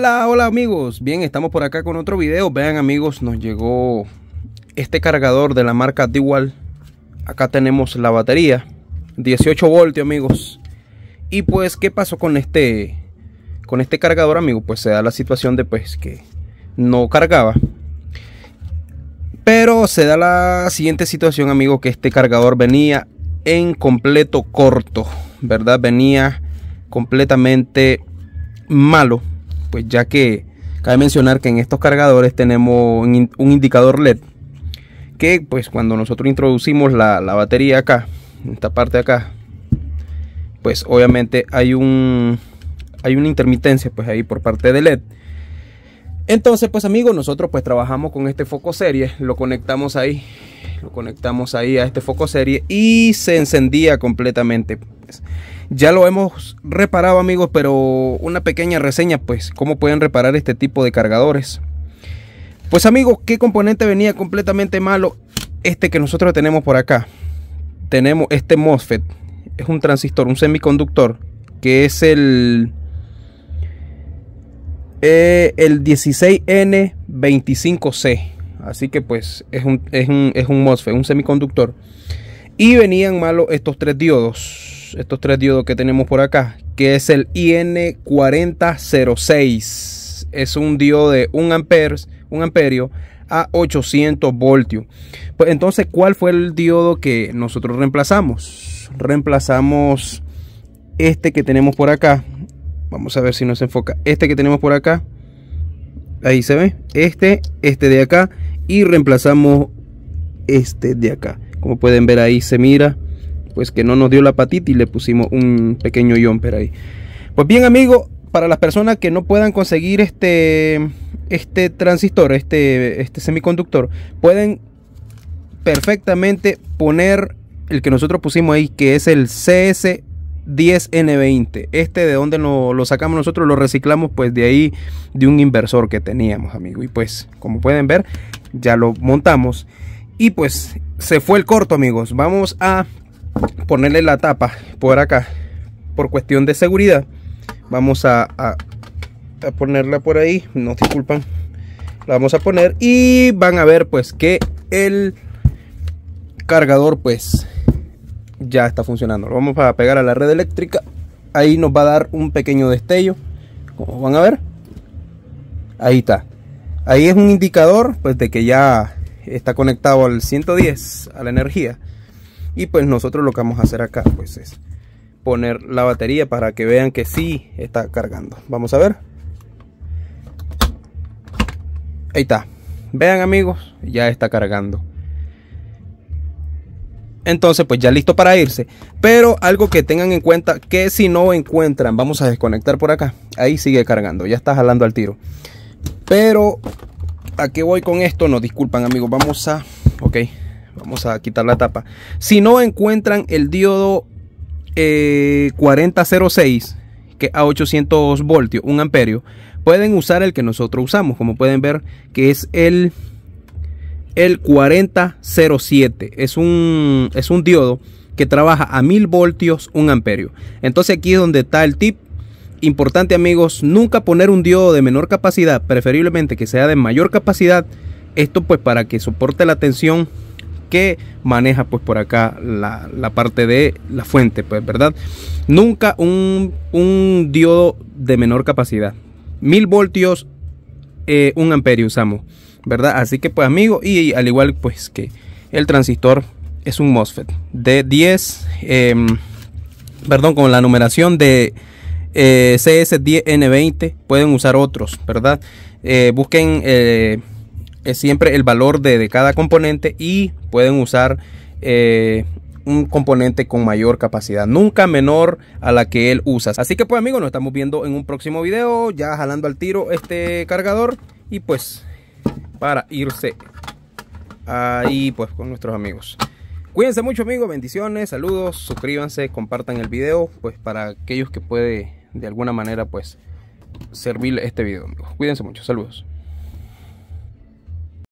Hola, hola amigos. Bien, estamos por acá con otro video. Vean amigos, nos llegó este cargador de la marca Dewalt. Acá tenemos la batería. 18 voltios amigos. Y pues, ¿qué pasó con este, con este cargador amigo Pues se da la situación de pues que no cargaba. Pero se da la siguiente situación amigo que este cargador venía en completo corto. ¿Verdad? Venía completamente malo pues ya que cabe mencionar que en estos cargadores tenemos un indicador LED que pues cuando nosotros introducimos la, batería acá, en esta parte acá, pues obviamente hay un hay una intermitencia pues ahí por parte de LED. Entonces, pues amigos, nosotros pues trabajamos con este foco serie, lo conectamos ahí, lo conectamos ahí a este foco serie y se encendía completamente. Pues. Ya lo hemos reparado amigos, pero una pequeña reseña pues, cómo pueden reparar este tipo de cargadores. Pues amigos, ¿qué componente venía completamente malo? Este que nosotros tenemos por acá. Tenemos este MOSFET. Es un transistor, un semiconductor, que es el, eh, el 16N25C. Así que pues es un, un, es un MOSFET, un semiconductor. Y venían malos estos tres diodos estos tres diodos que tenemos por acá, que es el IN4006. Es un diodo de 1 un amperio a 800 voltios. Pues entonces, ¿cuál fue el diodo que nosotros reemplazamos? Reemplazamos este que tenemos por acá. Vamos a ver si nos enfoca. Este que tenemos por acá. Ahí se ve. Este, este de acá. Y reemplazamos este de acá. Como pueden ver ahí se mira pues que no nos dio la patita y le pusimos un pequeño jumper ahí. Pues bien, amigo, para las personas que no puedan conseguir este, este transistor, este, este semiconductor, pueden perfectamente poner el que nosotros pusimos ahí, que es el CS 10N20. Este de donde lo, sacamos nosotros, lo reciclamos pues de ahí, de un inversor que teníamos, amigo. Y pues, como pueden ver, ya lo montamos. Y pues, se fue el corto, amigos. Vamos a ponerle la tapa por acá por cuestión de seguridad vamos a, ponerla por ahí no disculpan la vamos a poner y van a ver pues que el cargador pues ya está funcionando vamos a pegar a la red eléctrica ahí nos va a dar un pequeño destello como van a ver ahí está ahí es un indicador pues de que ya está conectado al 110 a la energía y pues nosotros lo que vamos a hacer acá pues es poner la batería para que vean que sí está cargando. Vamos a ver. Ahí está. Vean amigos, ya está cargando. Entonces, pues ya listo para irse. Pero algo que tengan en cuenta, que si no encuentran, vamos a desconectar por acá. Ahí sigue cargando, ya está jalando al tiro. Pero, ¿a qué voy con esto? No, disculpan amigos, vamos a... Ok, Vamos a quitar la tapa. Si no encuentran el diodo eh, 4006, que a 800 voltios, un amperio, pueden usar el que nosotros usamos, como pueden ver, que es el, el 4007. Es un, es un diodo que trabaja a 1000 voltios, un amperio. Entonces aquí es donde está el tip. Importante amigos, nunca poner un diodo de menor capacidad, preferiblemente que sea de mayor capacidad. Esto pues para que soporte la tensión que maneja pues por acá la, parte de la fuente, pues verdad. Nunca un, diodo de menor capacidad. mil voltios, eh, un amperio usamos, ¿verdad? Así que pues amigo, y, al igual pues que el transistor es un MOSFET de 10, em, perdón, con la numeración de eh, CS10N20, pueden usar otros, ¿verdad? Eh, busquen es siempre el valor de, cada componente y pueden usar eh, un componente con mayor capacidad, nunca menor a la que él usa. Así que pues amigos, nos estamos viendo en un próximo video, ya jalando al tiro este cargador y pues para irse ahí pues con nuestros amigos. Cuídense mucho amigos, bendiciones, saludos, suscríbanse, compartan el video pues para aquellos que puede de alguna manera pues servir este video Cuídense mucho, saludos.